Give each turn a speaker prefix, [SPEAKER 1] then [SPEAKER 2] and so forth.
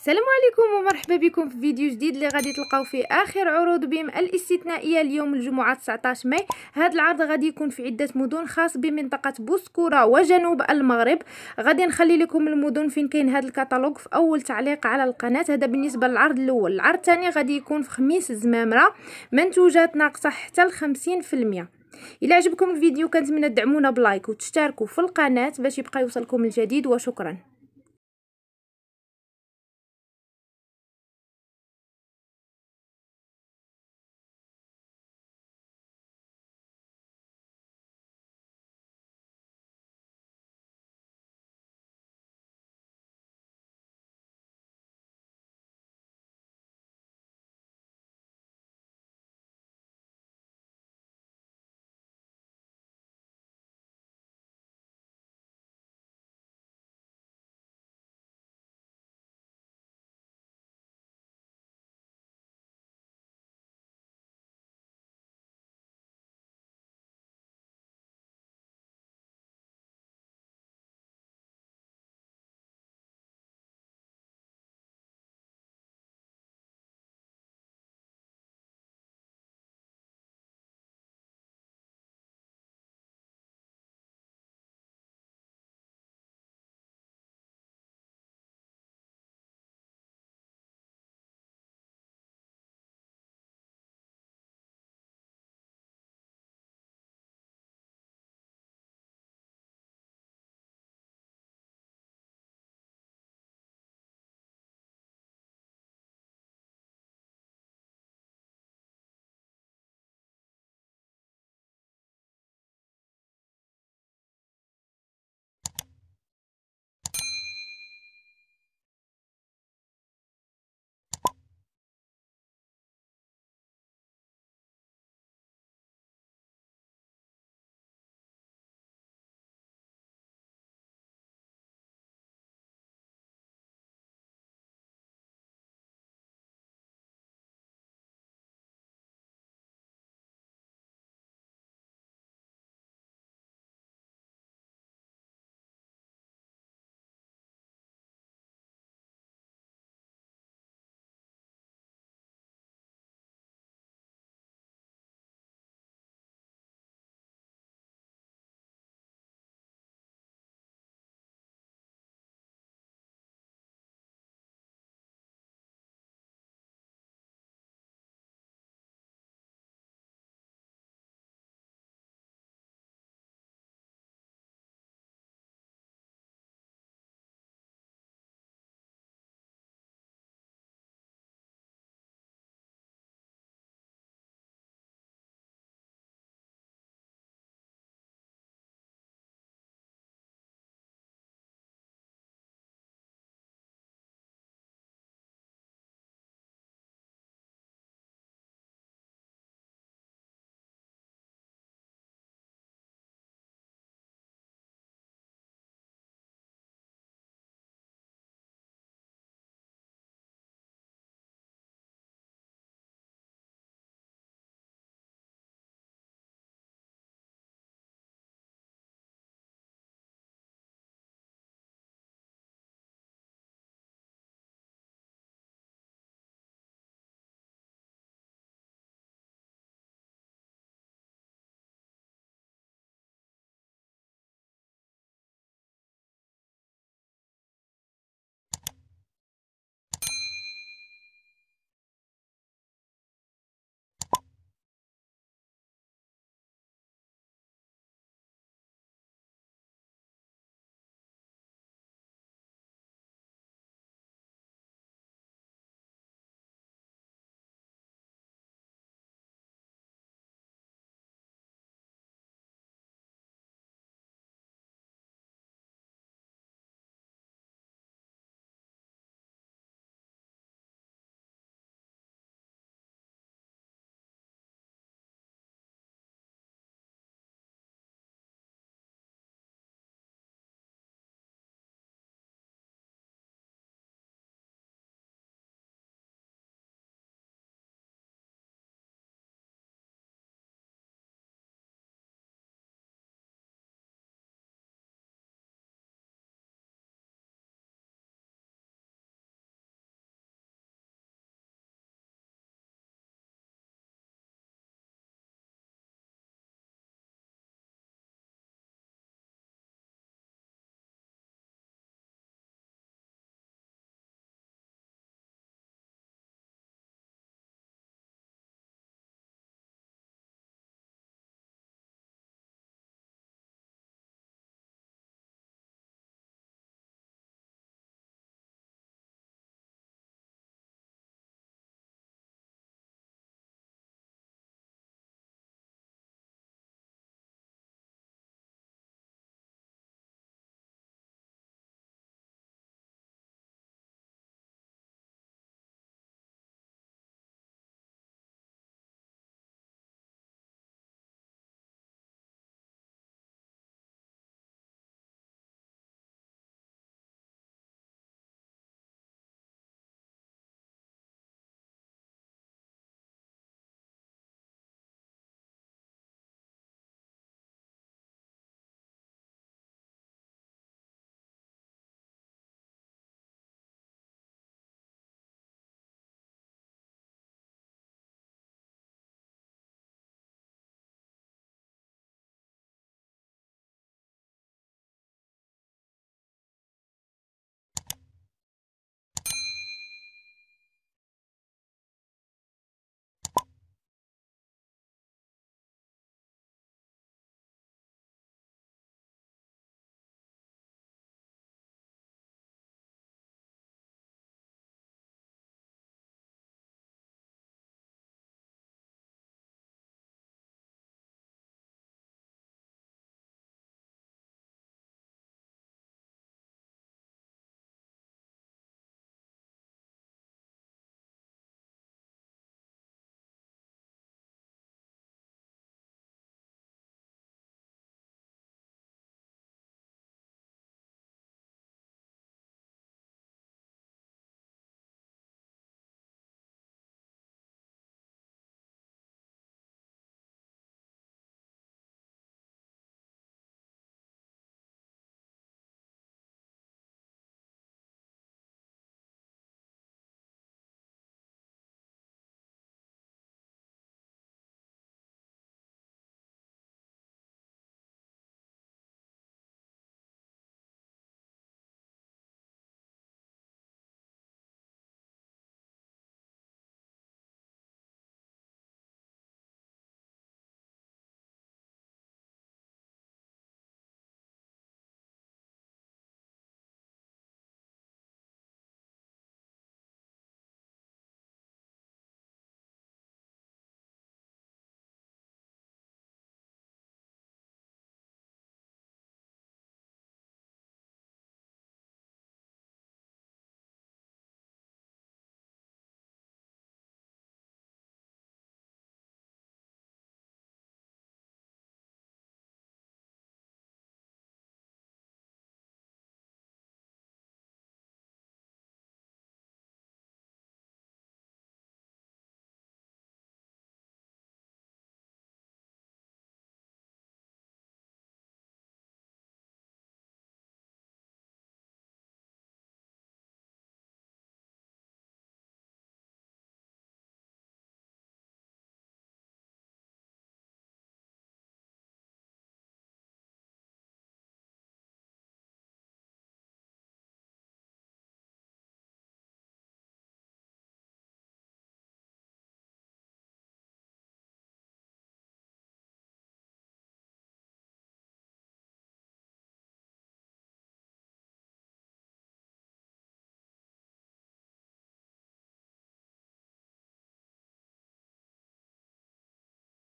[SPEAKER 1] السلام عليكم ومرحبا بكم في فيديو جديد اللي غادي تلقاو فيه اخر عروض بيم الاستثنائيه اليوم الجمعه 19 ماي هذا العرض غادي يكون في عده مدن خاص بمنطقه بوسكوره وجنوب المغرب غادي نخلي لكم المدن فين كاين هذا الكتالوج في اول تعليق على القناه هذا بالنسبه للعرض الاول العرض الثاني غادي يكون في خميس الزمامره منتوجات ناقصه حتى ل 50% الى عجبكم الفيديو كنتمنى تدعمونا بلايك وتشتركوا في القناه باش يبقى يوصلكم الجديد وشكرا